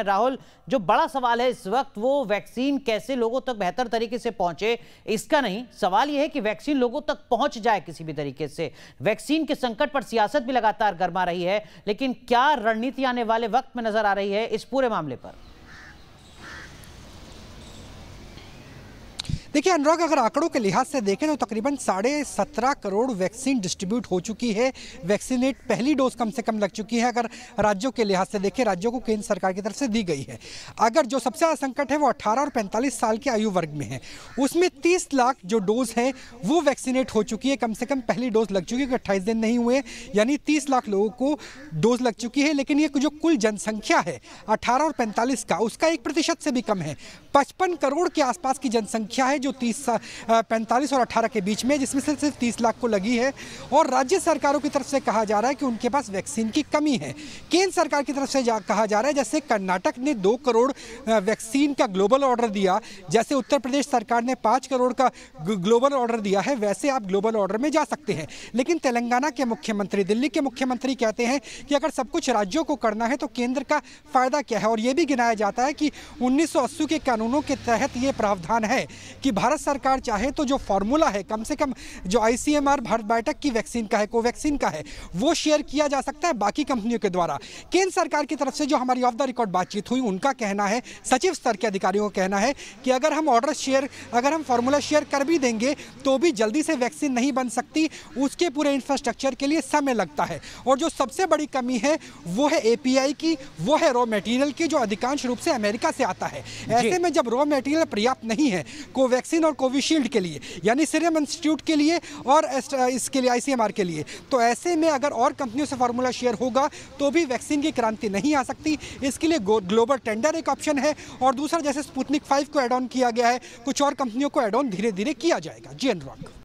राहुल जो बड़ा सवाल है इस वक्त वो वैक्सीन कैसे लोगों तक बेहतर तरीके से पहुंचे इसका नहीं सवाल यह है कि वैक्सीन लोगों तक पहुंच जाए किसी भी तरीके से वैक्सीन के संकट पर सियासत भी लगातार गर्मा रही है लेकिन क्या रणनीति आने वाले वक्त में नजर आ रही है इस पूरे मामले पर देखिए अनुराग अगर आंकड़ों के लिहाज से देखें तो तकरीबन साढ़े सत्रह करोड़ वैक्सीन डिस्ट्रीब्यूट हो चुकी है वैक्सीनेट पहली डोज कम से कम लग चुकी है अगर राज्यों के लिहाज से देखें राज्यों को केंद्र सरकार की तरफ से दी गई है अगर जो सबसे ज़्यादा संकट है वो अट्ठारह और पैंतालीस साल के आयु वर्ग में है उसमें तीस लाख जो डोज है वो वैक्सीनेट हो चुकी है कम से कम पहली डोज लग चुकी है अट्ठाईस दिन नहीं हुए यानी तीस लाख लोगों को डोज लग चुकी है लेकिन ये जो कुल जनसंख्या है अठारह और पैंतालीस का उसका एक प्रतिशत से भी कम है पचपन करोड़ के आसपास की जनसंख्या है जो तीस पैंतालीस और अठारह के बीच में जिसमें से सिर्फ तीस लाख को लगी है और राज्य सरकारों की तरफ से कहा जा रहा है कि उनके पास वैक्सीन की कमी है केंद्र सरकार की तरफ से जा, कहा जा रहा है जैसे कर्नाटक ने दो करोड़ वैक्सीन का ग्लोबल ऑर्डर दिया जैसे उत्तर प्रदेश सरकार ने पाँच करोड़ का ग्लोबल ऑर्डर दिया है वैसे आप ग्लोबल ऑर्डर में जा सकते हैं लेकिन तेलंगाना के मुख्यमंत्री दिल्ली के मुख्यमंत्री कहते हैं कि अगर सब कुछ राज्यों को करना है तो केंद्र का फ़ायदा क्या है और यह भी गिनाया जाता है कि 1980 के कानूनों के तहत यह प्रावधान है कि भारत सरकार चाहे तो जो फॉर्मूला है कम से कम जो आई भारत बायोटेक की वैक्सीन का है कोवैक्सीन का है वो शेयर किया जा सकता है बाकी कंपनियों के द्वारा केंद्र सरकार की तरफ से जो हमारी ऑफ द रिकॉर्ड बातचीत हुई उनका कहना है सचिव स्तर के अधिकारियों का कहना है कि अगर हम ऑर्डर शेयर अगर हम फार्मूला शेयर कर भी देंगे तो भी जल्दी से वैक्सीन नहीं बन सकती उसके पूरे इंफ्रास्ट्रक्चर के लिए समय लगता है और जो सबसे बड़ी कमी है वो है एपीआई की वो है रॉ मटेरियल की जो अधिकांश रूप से अमेरिका से आता है ऐसे में जब रॉ मटेरियल पर्याप्त नहीं है कोवैक्सीन वैक्सीन और कोविशील्ड के लिए यानी सीरम इंस्टीट्यूट के लिए और uh, इसके लिए आई के लिए तो ऐसे में अगर और कंपनियों से फार्मूला शेयर होगा तो भी वैक्सीन की क्रांति नहीं आ सकती इसके लिए ग्लोबल टेंडर एक ऑप्शन है और दूसरा जैसे स्पुतनिक फाइव को एड ऑन किया गया है कुछ और कंपनियों को एड ऑन धीरे धीरे किया जाएगा जी अनुराग